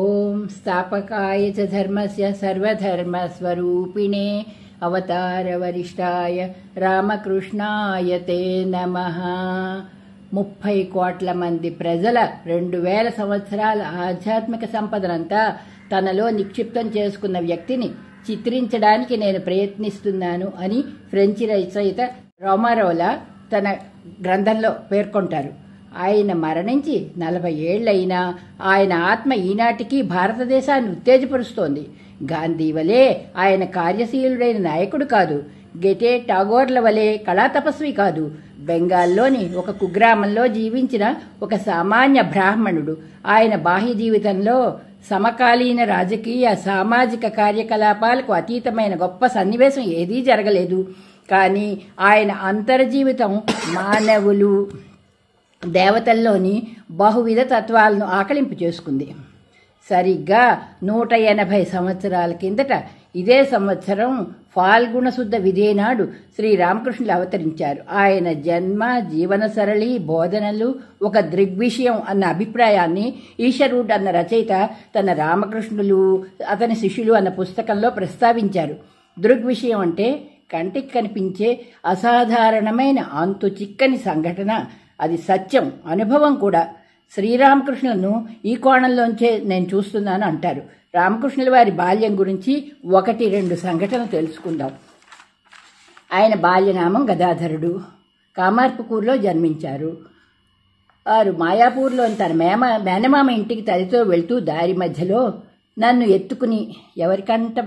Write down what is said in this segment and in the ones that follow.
ఓం స్థాపకాయ च धर्मस्य सर्वधर्मस्वरूपिणे అవతారవరిష్టాయ రామకృష్ణాయ తే నమ ముప్పై కోట్ల మంది ప్రజల రెండు వేల సంవత్సరాల ఆధ్యాత్మిక సంపదనంతా తనలో నిక్షిప్తం చేసుకున్న వ్యక్తిని చిత్రించడానికి నేను ప్రయత్నిస్తున్నాను అని ఫ్రెంచి రచయిత రోమారోలా తన గ్రంథంలో పేర్కొంటారు ఆయన మరణించి నలభై ఏళ్లైనా ఆయన ఆత్మ ఈనాటికి భారతదేశాన్ని ఉత్తేజపరుస్తోంది గాంధీ వలె ఆయన కార్యశీలుడైన నాయకుడు కాదు గెటే టాగోర్ల వలె కళాతపస్వి కాదు బెంగాల్లోని ఒక కుగ్రామంలో జీవించిన ఒక సామాన్య బ్రాహ్మణుడు ఆయన బాహ్య జీవితంలో సమకాలీన రాజకీయ సామాజిక కార్యకలాపాలకు అతీతమైన గొప్ప సన్నివేశం ఏదీ జరగలేదు కానీ ఆయన అంతర్జీవితం మానవులు దేవతల్లోని బహువిధ తత్వాలను ఆకలింపు చేసుకుంది సరిగ్గా నూట ఎనభై సంవత్సరాల కిందట ఇదే సంవత్సరం ఫాల్గుణశుద్ధ విదేనాడు విధేనాడు శ్రీరామకృష్ణులు అవతరించారు ఆయన జన్మ జీవన సరళి బోధనలు ఒక దృగ్విషయం అన్న అభిప్రాయాన్ని ఈశ్వరుడు అన్న రచయిత తన రామకృష్ణులు అతని శిష్యులు అన్న పుస్తకంలో ప్రస్తావించారు దృగ్విషయం అంటే కంటికి కనిపించే అసాధారణమైన అంతు చిక్కని సంఘటన అది సత్యం అనుభవం కూడా శ్రీరామకృష్ణులను ఈ కోణంలోంచే నేను చూస్తున్నాను అంటారు రామకృష్ణుల వారి బాల్యం గురించి ఒకటి రెండు సంఘటనలు తెలుసుకుందాం ఆయన బాల్యనామం గదాధరుడు కామార్పుకూర్లో జన్మించారు వారు మాయాపూర్లో తన మేమ మేనమామ ఇంటికి తల్లితో వెళ్తూ దారి మధ్యలో నన్ను ఎత్తుకుని ఎవరికంట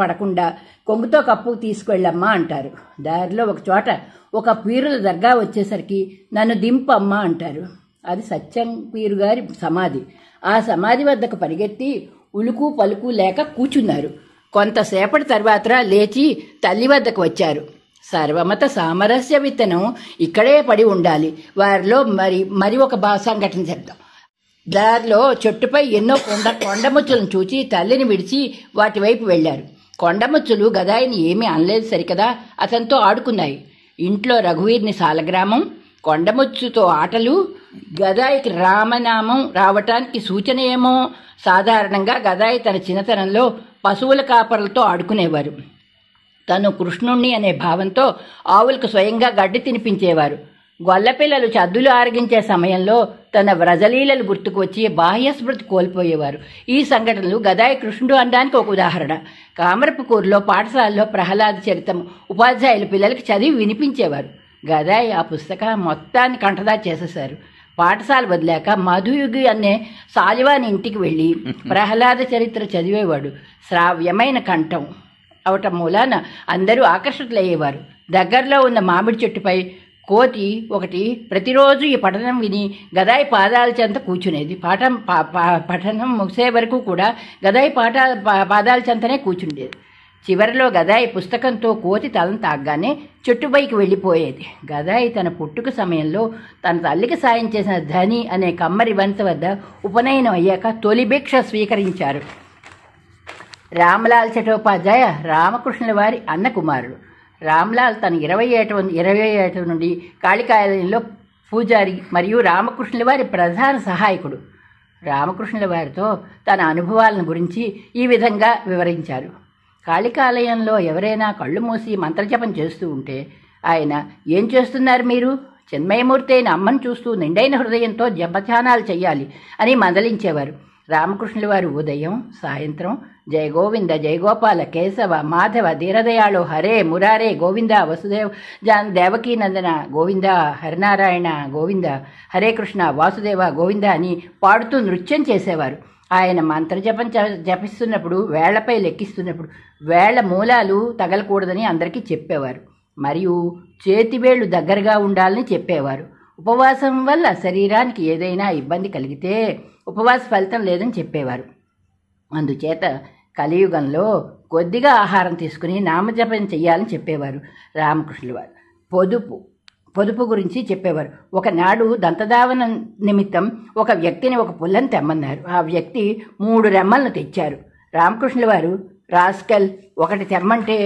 పడకుండా కొంగుతో కప్పు తీసుకెళ్ళమ్మా అంటారు దారిలో ఒక చోట ఒక పీరుల దర్గా వచ్చేసరికి నన్ను దింపమ్మా అంటారు అది సత్యం పీరు గారి సమాధి ఆ సమాధి వద్దకు పరిగెత్తి ఉలుకు పలుకు లేక కూర్చున్నారు కొంతసేపటి తర్వాత లేచి తల్లి వద్దకు వచ్చారు సర్వమత సామరస్య విత్తనం ఇక్కడే పడి ఉండాలి వారిలో మరి మరి ఒక సంఘటన చెప్తాం దారిలో చెట్టుపై ఎన్నో కొండ కొండముచ్చులను చూచి తల్లిని విడిచి వాటి వైపు వెళ్ళారు కొండముచ్చులు గదాయిని ఏమీ అనలేదు సరికదా అతనితో ఆడుకున్నాయి ఇంట్లో రఘువీర్ని సాలగ్రామం కొండముచ్చుతో ఆటలు గదాయికి రామనామం రావటానికి సూచన ఏమో సాధారణంగా గదాయి తన చిన్నతనంలో పశువుల కాపరలతో ఆడుకునేవారు తను కృష్ణుణ్ణి అనే భావంతో ఆవులకు స్వయంగా గడ్డి తినిపించేవారు గొల్లపిల్లలు చద్దులు ఆరగించే సమయంలో తన వ్రజలీలలు గుర్తుకు వచ్చి బాహ్యస్మృతి కోల్పోయేవారు ఈ సంఘటనలు గదాయ కృష్ణుడు అనడానికి ఒక ఉదాహరణ కామరపుకూరులో పాఠశాలలో ప్రహ్లాద చరితం ఉపాధ్యాయులు పిల్లలకి చదివి వినిపించేవారు గదాయ్ ఆ పుస్తకం మొత్తాన్ని కంటదా చేసేశారు పాఠశాల వదిలాక మధుయుగి అనే సాలివాని ఇంటికి వెళ్ళి ప్రహ్లాద చరిత్ర చదివేవాడు శ్రావ్యమైన కంఠం అవటం మూలాన అందరూ ఆకర్షితులయ్యేవారు దగ్గరలో ఉన్న మామిడి చెట్టుపై కోతి ఒకటి ప్రతిరోజు ఈ పఠనం విని గదాయి పాదాల చెంత కూర్చునేది పాఠం పఠనం ముగిసే వరకు కూడా గదాయి పాట పాదాల చెంతనే కూర్చుండేది చివరిలో గదాయి పుస్తకంతో కోతి తలం తాగ్గానే చెట్టుపైకి వెళ్ళిపోయేది గదాయి తన పుట్టుక సమయంలో తన తల్లికి సాయం చేసిన ధని అనే కమ్మరి వంత వద్ద ఉపనయనం అయ్యాక తొలి భిక్ష స్వీకరించారు రామలాల్ చటోపాధ్యాయ రామకృష్ణుల వారి అన్న కుమారుడు రామ్లాల్ తన ఇరవై ఏట ఇరవై ఏట నుండి కాళికాలయంలో పూజారి మరియు రామకృష్ణుల వారి ప్రధాన సహాయకుడు రామకృష్ణుల వారితో తన అనుభవాలను గురించి ఈ విధంగా వివరించారు కాళికాలయంలో ఎవరైనా కళ్ళు మూసి మంత్రజపం చేస్తూ ఉంటే ఆయన ఏం చేస్తున్నారు మీరు చిన్మయమూర్తి అయిన అమ్మను చూస్తూ నిండైన హృదయంతో జపధ్యానాలు చేయాలి అని మందలించేవారు రామకృష్ణుల వారు ఉదయం సాయంత్రం జయ గోవింద జయగోపాల కేశవ మాధవ ధీరదయాళు హరే మురారే గోవింద వసుదేవ్ జాన్ దేవకీనందన గోవింద హరినారాయణ గోవింద హరే కృష్ణ వాసుదేవ గోవింద అని పాడుతూ నృత్యం చేసేవారు ఆయన మంత్రజపం జపిస్తున్నప్పుడు వేళ్లపై లెక్కిస్తున్నప్పుడు వేళ్ల మూలాలు తగలకూడదని అందరికీ చెప్పేవారు మరియు చేతివేళ్లు దగ్గరగా ఉండాలని చెప్పేవారు ఉపవాసం వల్ల శరీరానికి ఏదైనా ఇబ్బంది కలిగితే ఉపవాస ఫలితం లేదని చెప్పేవారు అందుచేత కలియుగంలో కొద్దిగా ఆహారం తీసుకుని నామజపం చేయాలని చెప్పేవారు రామకృష్ణుల వారు పొదుపు పొదుపు గురించి చెప్పేవారు ఒకనాడు దంతదావన నిమిత్తం ఒక వ్యక్తిని ఒక పుల్లని తెమ్మన్నారు ఆ వ్యక్తి మూడు రెమ్మలను తెచ్చారు రామకృష్ణుల వారు రాస్కల్ ఒకటి తెమ్మంటే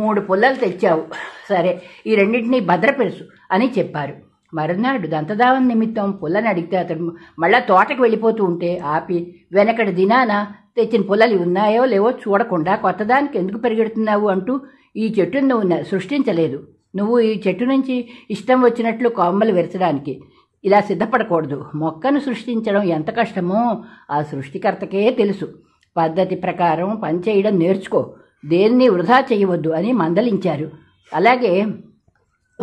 మూడు పుల్లలు తెచ్చావు సరే ఈ రెండింటినీ భద్రపరుచు అని చెప్పారు మరునాడు దంతదావన్ నిమిత్తం పుల్లని అడిగితే అతడు మళ్ళా తోటకు వెళ్ళిపోతూ ఉంటే ఆపి వెనకడు దినాన తెచ్చిన పుల్లలు ఉన్నాయో లేవో చూడకుండా కొత్తదానికి ఎందుకు పరిగెడుతున్నావు అంటూ ఈ చెట్టును నువ్వు సృష్టించలేదు నువ్వు ఈ చెట్టు నుంచి ఇష్టం వచ్చినట్లు కొమ్మలు విరచడానికి ఇలా సిద్ధపడకూడదు మొక్కను సృష్టించడం ఎంత కష్టమో ఆ సృష్టికర్తకే తెలుసు పద్ధతి ప్రకారం పనిచేయడం నేర్చుకో దేన్ని వృధా చేయవద్దు అని మందలించారు అలాగే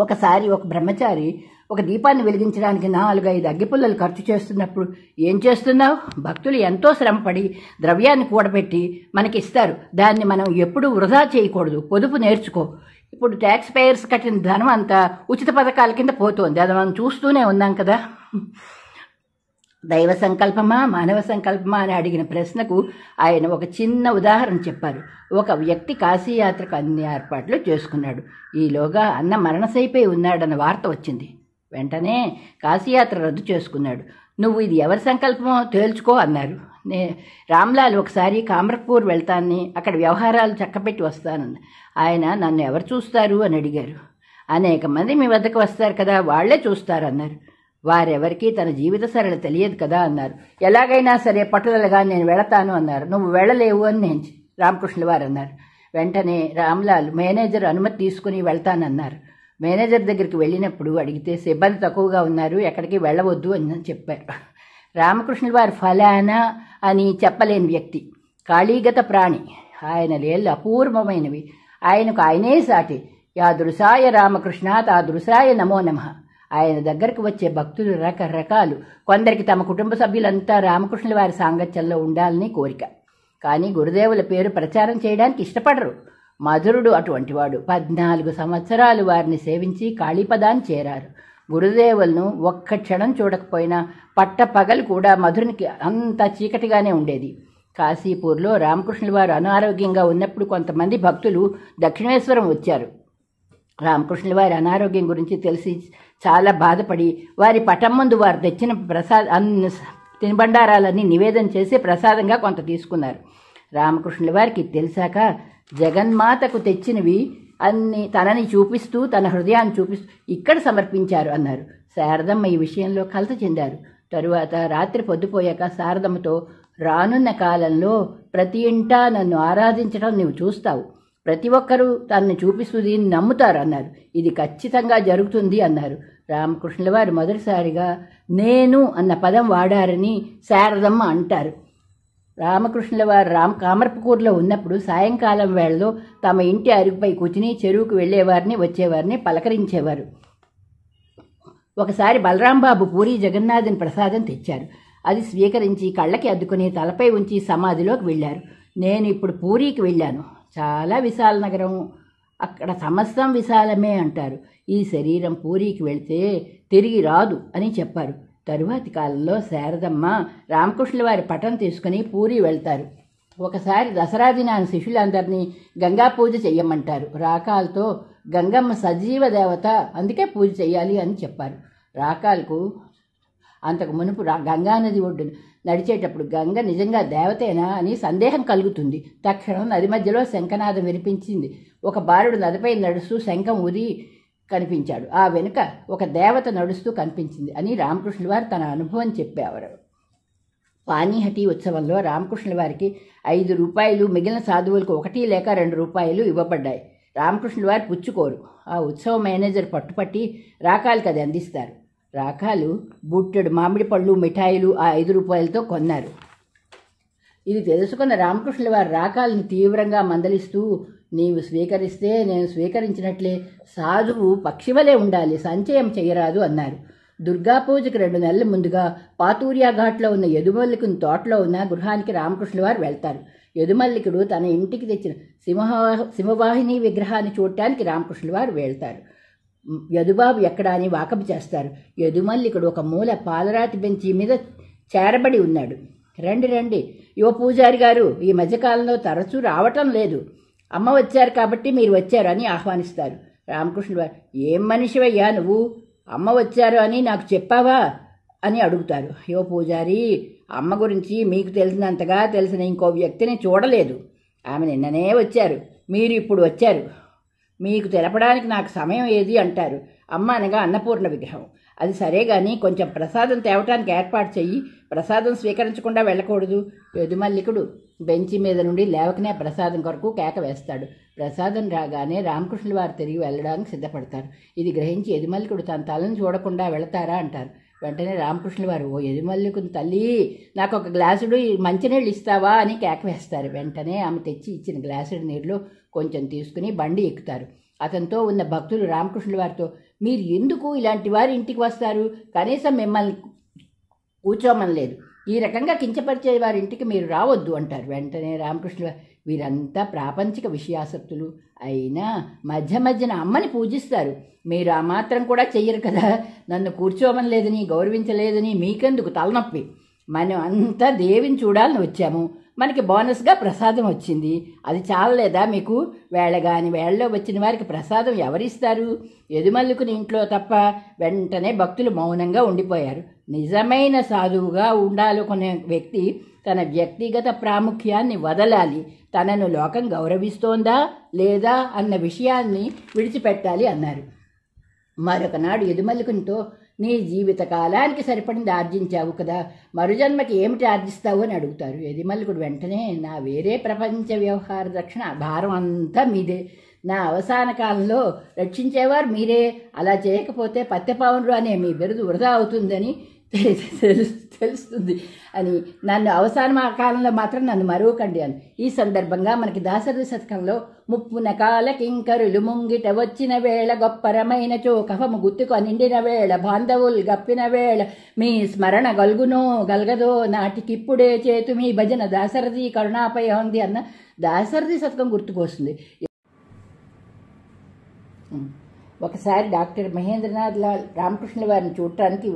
ఒకసారి ఒక బ్రహ్మచారి ఒక దీపాన్ని వెలిగించడానికి నాలుగైదు అగ్గిపుల్లలు ఖర్చు చేస్తున్నప్పుడు ఏం చేస్తున్నావు భక్తులు ఎంతో శ్రమపడి ద్రవ్యాన్ని కూడబెట్టి మనకి ఇస్తారు దాన్ని మనం ఎప్పుడూ వృధా చేయకూడదు పొదుపు నేర్చుకో ఇప్పుడు ట్యాక్స్ పేయర్స్ కట్టిన ధనం అంతా ఉచిత పథకాల కింద పోతుంది అది మనం చూస్తూనే ఉన్నాం కదా దైవ సంకల్పమా మానవ సంకల్పమా అని అడిగిన ప్రశ్నకు ఆయన ఒక చిన్న ఉదాహరణ చెప్పారు ఒక వ్యక్తి కాశీయాత్రకు అన్ని ఏర్పాట్లు చేసుకున్నాడు ఈలోగా అన్న మరణసైపోయి ఉన్నాడన్న వార్త వచ్చింది వెంటనే కాశీయాత్ర రద్దు చేసుకున్నాడు నువ్వు ఇది ఎవరి సంకల్పమో తేల్చుకో అన్నారు నే రామ్లాల్ ఒకసారి కామ్రపూర్ వెళ్తాన్ని అక్కడ వ్యవహారాలు చక్కపెట్టి వస్తానని ఆయన నన్ను ఎవరు చూస్తారు అని అడిగారు అనేక మంది మీ వద్దకు వస్తారు కదా వాళ్లే చూస్తారన్నారు వారెవరికి తన జీవిత సరళ తెలియదు కదా అన్నారు ఎలాగైనా సరే పట్టుదలగా నేను వెళతాను అన్నారు నువ్వు వెళ్ళలేవు అని నేను రామకృష్ణుల వారు అన్నారు వెంటనే రామ్లాల్ మేనేజర్ అనుమతి తీసుకుని వెళ్తానన్నారు మేనేజర్ దగ్గరికి వెళ్ళినప్పుడు అడిగితే సిబ్బంది తక్కువగా ఉన్నారు ఎక్కడికి వెళ్ళవద్దు అని చెప్పారు రామకృష్ణుల వారి ఫలానా అని చెప్పలేని వ్యక్తి కాళీగత ప్రాణి ఆయన లేళ్ళు అపూర్వమైనవి ఆయనకు ఆయనే సాటి యాదృశాయ రామకృష్ణ తాదృశాయ నమో నమ ఆయన దగ్గరకు వచ్చే భక్తులు రకరకాలు కొందరికి తమ కుటుంబ సభ్యులంతా రామకృష్ణుల వారి సాంగత్యంలో ఉండాలని కోరిక కానీ గురుదేవుల పేరు ప్రచారం చేయడానికి ఇష్టపడరు మధురుడు అటువంటివాడు పద్నాలుగు సంవత్సరాలు వారిని సేవించి కాళీపదాన్ని చేరారు గురుదేవులను ఒక్క క్షణం చూడకపోయినా పట్ట పగలు కూడా మధురునికి అంత చీకటిగానే ఉండేది కాశీపూర్లో రామకృష్ణుల వారు అనారోగ్యంగా ఉన్నప్పుడు కొంతమంది భక్తులు దక్షిణేశ్వరం వచ్చారు రామకృష్ణుల వారి అనారోగ్యం గురించి తెలిసి చాలా బాధపడి వారి పటం ముందు వారు తెచ్చిన ప్రసాద అన్ని తినుబండారాలన్నీ నివేదన చేసి ప్రసాదంగా కొంత తీసుకున్నారు రామకృష్ణుల వారికి తెలిసాక జగన్మాతకు తెచ్చినవి అన్ని తనని చూపిస్తూ తన హృదయాన్ని చూపిస్తూ ఇక్కడ సమర్పించారు అన్నారు శారదమ్మ ఈ విషయంలో కలత చెందారు తరువాత రాత్రి పొద్దుపోయాక శారదమ్మతో రానున్న కాలంలో ప్రతి ఇంటా నన్ను ఆరాధించడం నీవు చూస్తావు ప్రతి ఒక్కరూ తనను చూపిస్తూ దీన్ని నమ్ముతారు అన్నారు ఇది ఖచ్చితంగా జరుగుతుంది అన్నారు రామకృష్ణుల వారు మొదటిసారిగా నేను అన్న పదం వాడారని శారదమ్మ అంటారు రామకృష్ణుల వారు రామ కామర్పకూరులో ఉన్నప్పుడు సాయంకాలం వేళలో తమ ఇంటి అరుగుపై కూర్చుని చెరువుకు వెళ్ళేవారిని వచ్చేవారిని పలకరించేవారు ఒకసారి బలరాంబాబు పూరి జగన్నాథన్ ప్రసాదం తెచ్చారు అది స్వీకరించి కళ్ళకి అద్దుకుని తలపై ఉంచి సమాధిలోకి వెళ్ళారు నేను ఇప్పుడు పూరికి వెళ్ళాను చాలా విశాల నగరం అక్కడ సమస్తం విశాలమే అంటారు ఈ శరీరం పూరికి వెళితే తిరిగి రాదు అని చెప్పారు తరువాతి కాలంలో శారదమ్మ రామకృష్ణుల వారి పటం తీసుకుని పూరి వెళ్తారు ఒకసారి దసరా దినాన శిష్యులందరినీ గంగా పూజ చెయ్యమంటారు రాకాలతో గంగమ్మ సజీవ దేవత అందుకే పూజ చేయాలి అని చెప్పారు రాకాలకు అంతకు మునుపు గంగానది ఒడ్డున నడిచేటప్పుడు గంగ నిజంగా దేవతేనా అని సందేహం కలుగుతుంది తక్షణం నది మధ్యలో శంఖనాదం వినిపించింది ఒక బాలుడు నదిపై నడుస్తూ శంఖం ఉరి కనిపించాడు ఆ వెనుక ఒక దేవత నడుస్తూ కనిపించింది అని రామకృష్ణుల వారు తన అనుభవం చెప్పేవారు పానీహటి ఉత్సవంలో రామకృష్ణుల వారికి ఐదు రూపాయలు మిగిలిన సాధువులకు ఒకటి లేక రెండు రూపాయలు ఇవ్వబడ్డాయి రామకృష్ణుల వారు పుచ్చుకోరు ఆ ఉత్సవ మేనేజర్ పట్టుపట్టి రాకాలకి అది అందిస్తారు రాకాలు బుట్టెడు మామిడి పళ్ళు మిఠాయిలు ఆ ఐదు రూపాయలతో కొన్నారు ఇది తెలుసుకున్న రామకృష్ణుల వారు రాకాలను తీవ్రంగా మందలిస్తూ నీవు స్వీకరిస్తే నేను స్వీకరించినట్లే సాధువు పక్షివలే ఉండాలి సంచయం చేయరాదు అన్నారు దుర్గా పూజకు రెండు నెలల ముందుగా పాతూరియా ఘాట్లో ఉన్న యదుమల్లికుని తోటలో ఉన్న గృహానికి రామకృష్ణ వారు వెళ్తారు యదుమల్లికుడు తన ఇంటికి తెచ్చిన సింహ సింహవాహిని విగ్రహాన్ని చూడటానికి రామకృష్ణ వారు వెళ్తారు యదుబాబు ఎక్కడా అని వాకపు చేస్తారు యదుమల్లికుడు ఒక మూల పాలరాతి బెంచి మీద చేరబడి ఉన్నాడు రండి రండి యువ పూజారి గారు ఈ మధ్యకాలంలో తరచూ రావటం లేదు అమ్మ వచ్చారు కాబట్టి మీరు వచ్చారు అని ఆహ్వానిస్తారు రామకృష్ణుడు ఏం మనిషివయ్యా నువ్వు అమ్మ వచ్చారు అని నాకు చెప్పావా అని అడుగుతారు యో పూజారి అమ్మ గురించి మీకు తెలిసినంతగా తెలిసిన ఇంకో వ్యక్తిని చూడలేదు ఆమె నిన్ననే వచ్చారు మీరు ఇప్పుడు వచ్చారు మీకు తెలపడానికి నాకు సమయం ఏది అంటారు అమ్మ అనగా అన్నపూర్ణ విగ్రహం అది సరే కానీ కొంచెం ప్రసాదం తేవటానికి ఏర్పాటు చెయ్యి ప్రసాదం స్వీకరించకుండా వెళ్ళకూడదు పెదుమల్లికుడు బెంచి మీద నుండి లేవకనే ప్రసాదం కొరకు కేక వేస్తాడు ప్రసాదం రాగానే రామకృష్ణుల వారు తిరిగి వెళ్ళడానికి సిద్ధపడతారు ఇది గ్రహించి ఎదిమల్లికుడు తన తలను చూడకుండా వెళతారా అంటారు వెంటనే రామకృష్ణుల వారు ఓ ఎదిమల్లికుని తల్లి నాకు ఒక గ్లాసుడు మంచినీళ్ళు ఇస్తావా అని కేక వేస్తారు వెంటనే ఆమె తెచ్చి ఇచ్చిన గ్లాసుడు నీళ్ళు కొంచెం తీసుకుని బండి ఎక్కుతారు అతనితో ఉన్న భక్తులు రామకృష్ణుల వారితో మీరు ఎందుకు ఇలాంటి వారు ఇంటికి వస్తారు కనీసం మిమ్మల్ని కూర్చోమనలేదు ఈ రకంగా కించపరిచే వారి ఇంటికి మీరు రావద్దు అంటారు వెంటనే రామకృష్ణుల వీరంతా ప్రాపంచిక విషయాసక్తులు అయినా మధ్య మధ్యన అమ్మని పూజిస్తారు మీరు ఆ మాత్రం కూడా చెయ్యరు కదా నన్ను కూర్చోమని లేదని గౌరవించలేదని మీకెందుకు తలనొప్పి మనం అంతా దేవిని చూడాలని వచ్చాము మనకి బోనస్గా ప్రసాదం వచ్చింది అది చాలలేదా మీకు వేళగాని వేళలో వచ్చిన వారికి ప్రసాదం ఎవరిస్తారు ఎదుమల్లుకుని ఇంట్లో తప్ప వెంటనే భక్తులు మౌనంగా ఉండిపోయారు నిజమైన సాధువుగా ఉండాలనుకునే వ్యక్తి తన వ్యక్తిగత ప్రాముఖ్యాన్ని వదలాలి తనను లోకం గౌరవిస్తోందా లేదా అన్న విషయాన్ని విడిచిపెట్టాలి అన్నారు మరొకనాడు ఎదుమల్లుకునితో నీ జీవిత కాలానికి సరిపడింది ఆర్జించావు కదా మరుజన్మకి ఏమిటి ఆర్జిస్తావు అని అడుగుతారు యదిమల్లికుడు వెంటనే నా వేరే ప్రపంచ వ్యవహార రక్షణ భారం అంతా మీదే నా అవసాన కాలంలో రక్షించేవారు మీరే అలా చేయకపోతే పత్తెపావునరు అనే మీ బిరుదు వృధా అవుతుందని తెలుస్తుంది అని నన్ను అవసాన కాలంలో మాత్రం నన్ను మరువకండి అని ఈ సందర్భంగా మనకి దాసరి శతకంలో కాల కింకరులు ముంగిట వచ్చిన వేళ గొప్పరమైన చోకఫము గుత్తుకు నిండిన వేళ బాంధవులు గప్పిన వేళ మీ స్మరణ గల్గునో గల్గదో నాటికిప్పుడే చేతు మీ భజన దాసరథి కరుణాపయ ఉంది అన్న దాసరథి శతకం గుర్తుకు వస్తుంది ఒకసారి డాక్టర్ మహేంద్రనాథ్ లాల్ రామకృష్ణ వారిని చూడటానికి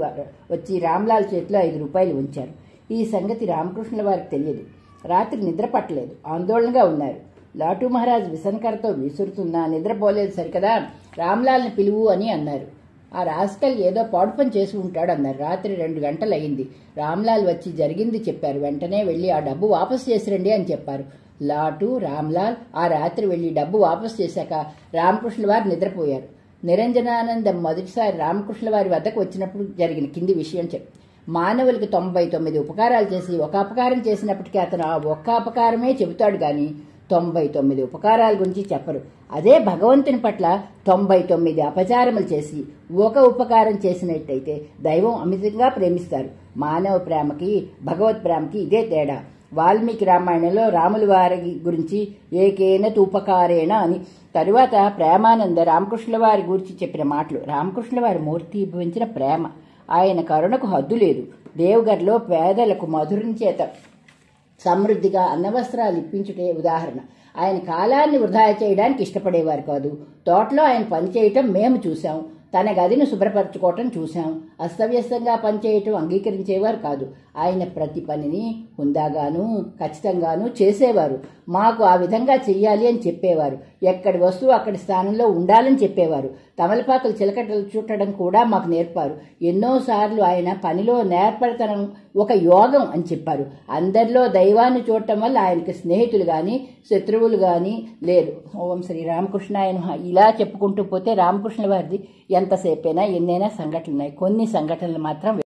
వచ్చి రామ్లాల్ చేతిలో ఐదు రూపాయలు ఉంచారు ఈ సంగతి రామకృష్ణ వారికి తెలియదు రాత్రి నిద్ర పట్టలేదు ఆందోళనగా ఉన్నారు లాటు మహారాజ్ విసన్కరతో విసురుతున్నా నిద్రపోలేదు సరికదా రామ్లాల్ని పిలువు అని అన్నారు ఆ రాస్కల్ ఏదో పాడు పని చేసి ఉంటాడు అన్నారు రాత్రి రెండు గంటలు అయింది రామ్లాల్ వచ్చి జరిగింది చెప్పారు వెంటనే వెళ్ళి ఆ డబ్బు వాపసు చేసిరండి అని చెప్పారు లాటు రామ్లాల్ ఆ రాత్రి వెళ్ళి డబ్బు వాపసు చేశాక రామకృష్ణ వారు నిద్రపోయారు నిరంజనానందం మొదటిసారి రామకృష్ణ వారి వద్దకు వచ్చినప్పుడు జరిగిన కింది విషయం చెప్పి మానవులకి తొంభై తొమ్మిది ఉపకారాలు చేసి ఒక అపకారం చేసినప్పటికీ అతను ఆ ఒక్క అపకారమే చెబుతాడు కానీ తొంభై తొమ్మిది ఉపకారాల గురించి చెప్పరు అదే భగవంతుని పట్ల తొంభై తొమ్మిది అపచారములు చేసి ఒక ఉపకారం చేసినట్టయితే దైవం అమితంగా ప్రేమిస్తారు మానవ ప్రేమకి భగవత్ ప్రేమకి ఇదే తేడా వాల్మీకి రామాయణంలో రాముల వారి గురించి ఏకేన తూపకారేణ అని తరువాత ప్రేమానంద రామకృష్ణుల వారి గురించి చెప్పిన మాటలు రామకృష్ణుల వారి మూర్తి భవించిన ప్రేమ ఆయన కరుణకు హద్దు లేదు దేవగర్లో పేదలకు మధురం చేత సమృద్ధిగా అన్నవస్త్రాలు ఇప్పించుటే ఉదాహరణ ఆయన కాలాన్ని వృధా చేయడానికి ఇష్టపడేవారు కాదు తోటలో ఆయన పనిచేయటం మేము చూశాం తన గదిని శుభ్రపరచుకోవటం చూశాం అస్తవ్యస్తంగా పనిచేయటం అంగీకరించేవారు కాదు ఆయన ప్రతి పనిని హుందాగాను ఖచ్చితంగాను చేసేవారు మాకు ఆ విధంగా చెయ్యాలి అని చెప్పేవారు ఎక్కడి వస్తువు అక్కడి స్థానంలో ఉండాలని చెప్పేవారు తమలపాకులు చిలకటలు చుట్టడం కూడా మాకు నేర్పారు ఎన్నోసార్లు ఆయన పనిలో నేర్పడతనం ఒక యోగం అని చెప్పారు అందరిలో దైవాన్ని చూడటం వల్ల ఆయనకి స్నేహితులు కానీ శత్రువులు కానీ లేరు ఓం శ్రీ రామకృష్ణ ఆయన ఇలా చెప్పుకుంటూ పోతే రామకృష్ణ వారిది ఎంతసేపైనా ఎన్నైనా సంఘటనలు ఉన్నాయి కొన్ని సంఘటనలు మాత్రం